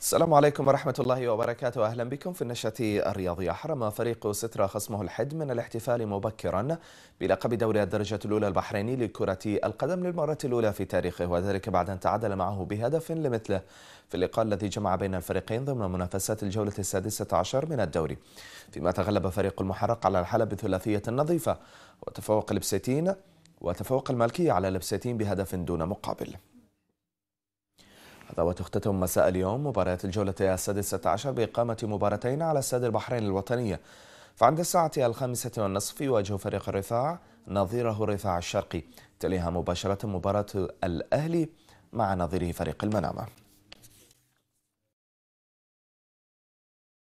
السلام عليكم ورحمة الله وبركاته أهلا بكم في النشرة الرياضية حرم فريق سترة خصمه الحد من الاحتفال مبكرا بلقب دوري الدرجة الأولى البحريني لكرة القدم للمرة الأولى في تاريخه وذلك بعد أن تعادل معه بهدف لمثله في اللقاء الذي جمع بين الفريقين ضمن منافسات الجولة السادسة عشر من الدوري فيما تغلب فريق المحرق على الحلب بثلاثية نظيفة وتفوق لبستين وتفوق المالكية على لبستين بهدف دون مقابل الرياضة وتختتم مساء اليوم مباريات الجولة السادسة عشر بإقامة مباراتين على استاد البحرين الوطنية فعند الساعة الخامسة والنصف يواجه فريق الرفاع نظيره الرفاع الشرقي تليها مباشرة مباراة الأهلي مع نظيره فريق المنامة